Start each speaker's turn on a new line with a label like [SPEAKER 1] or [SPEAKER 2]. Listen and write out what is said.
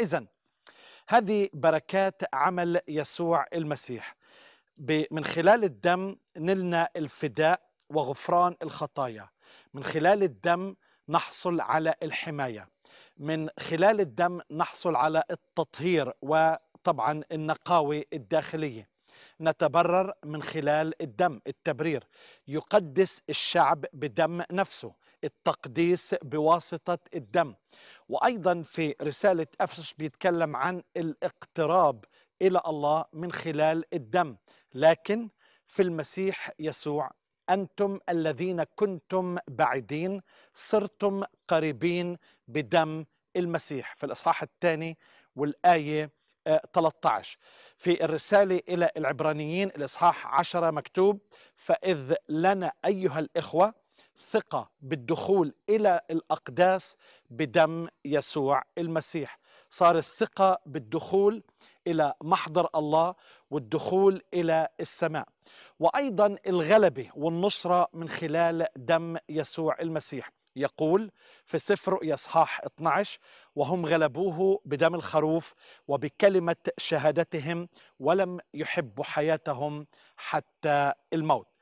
[SPEAKER 1] إذا هذه بركات عمل يسوع المسيح من خلال الدم نلنا الفداء وغفران الخطايا من خلال الدم نحصل على الحماية من خلال الدم نحصل على التطهير وطبعا النقاوة الداخلية نتبرر من خلال الدم التبرير يقدس الشعب بدم نفسه التقديس بواسطة الدم وأيضا في رسالة أفسس بيتكلم عن الاقتراب إلى الله من خلال الدم لكن في المسيح يسوع أنتم الذين كنتم بعيدين صرتم قريبين بدم المسيح في الإصحاح الثاني والآية 13 آه، في الرسالة إلى العبرانيين الإصحاح 10 مكتوب فإذ لنا أيها الإخوة ثقة بالدخول إلى الأقداس بدم يسوع المسيح صار الثقة بالدخول إلى محضر الله والدخول إلى السماء وأيضا الغلبة والنصرة من خلال دم يسوع المسيح يقول في سفر اصحاح 12 وهم غلبوه بدم الخروف وبكلمه شهادتهم ولم يحبوا حياتهم حتى الموت